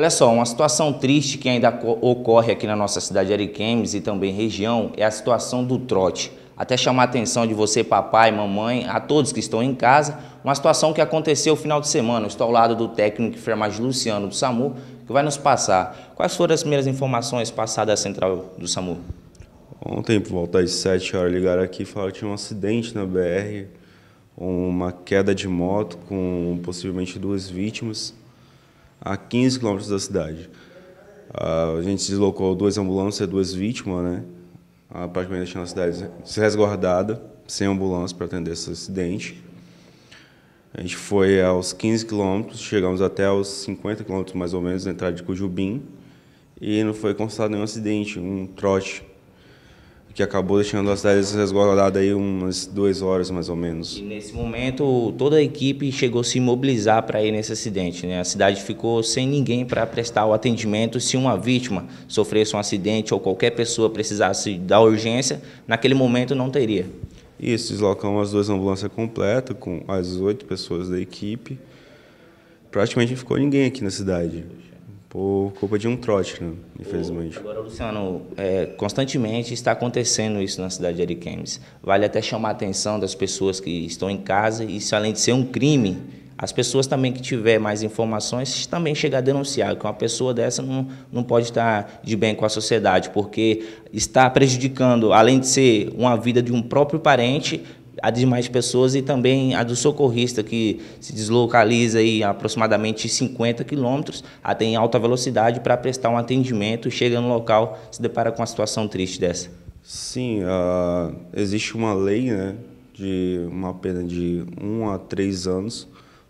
Olha só, uma situação triste que ainda ocorre aqui na nossa cidade de Ariquemes e também região é a situação do trote. Até chamar a atenção de você, papai, mamãe, a todos que estão em casa, uma situação que aconteceu no final de semana. estou ao lado do técnico de enfermagem Luciano do SAMU, que vai nos passar. Quais foram as primeiras informações passadas à central do SAMU? Ontem, por volta das 7 horas, ligaram aqui e falaram que tinha um acidente na BR, uma queda de moto com possivelmente duas vítimas a 15 quilômetros da cidade. A gente deslocou duas ambulâncias, duas vítimas, né? A parte deixando na cidade resguardada, sem ambulância para atender esse acidente. A gente foi aos 15 quilômetros, chegamos até aos 50 quilômetros mais ou menos, na entrada de Cujubim, e não foi constatado nenhum acidente, um trote que acabou deixando a cidade resguardada aí umas duas horas mais ou menos. E nesse momento toda a equipe chegou a se mobilizar para ir nesse acidente, né? A cidade ficou sem ninguém para prestar o atendimento se uma vítima sofresse um acidente ou qualquer pessoa precisasse da urgência, naquele momento não teria. Isso, deslocamos as duas ambulâncias completas com as oito pessoas da equipe. Praticamente não ficou ninguém aqui na cidade por culpa de um trote, né? infelizmente. Agora, Luciano, é, constantemente está acontecendo isso na cidade de Ariquemes. Vale até chamar a atenção das pessoas que estão em casa, e isso além de ser um crime, as pessoas também que tiver mais informações também chegar a denunciar, que uma pessoa dessa não, não pode estar de bem com a sociedade, porque está prejudicando, além de ser uma vida de um próprio parente, a de mais pessoas e também a do socorrista, que se deslocaliza aí aproximadamente 50 quilômetros, até em alta velocidade para prestar um atendimento, chega no local, se depara com uma situação triste dessa. Sim, uh, existe uma lei né, de uma pena de 1 um a 3 anos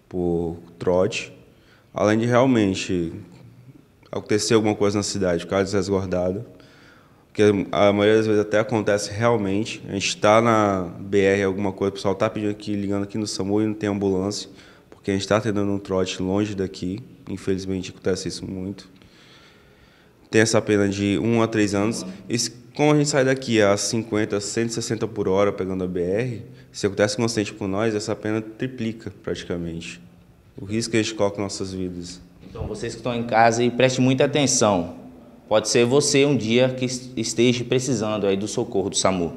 por trote, além de realmente acontecer alguma coisa na cidade, ficar desresguardada que a maioria das vezes até acontece realmente. A gente está na BR, alguma coisa, o pessoal está pedindo aqui, ligando aqui no SAMU e não tem ambulância, porque a gente está atendendo um trote longe daqui. Infelizmente acontece isso muito. Tem essa pena de 1 um a 3 anos. E como a gente sai daqui a 50, 160 por hora pegando a BR, se acontece um acidente com nós, essa pena triplica praticamente. O risco que a gente coloca em nossas vidas. Então, vocês que estão em casa e prestem muita atenção. Pode ser você um dia que esteja precisando aí do socorro do SAMU.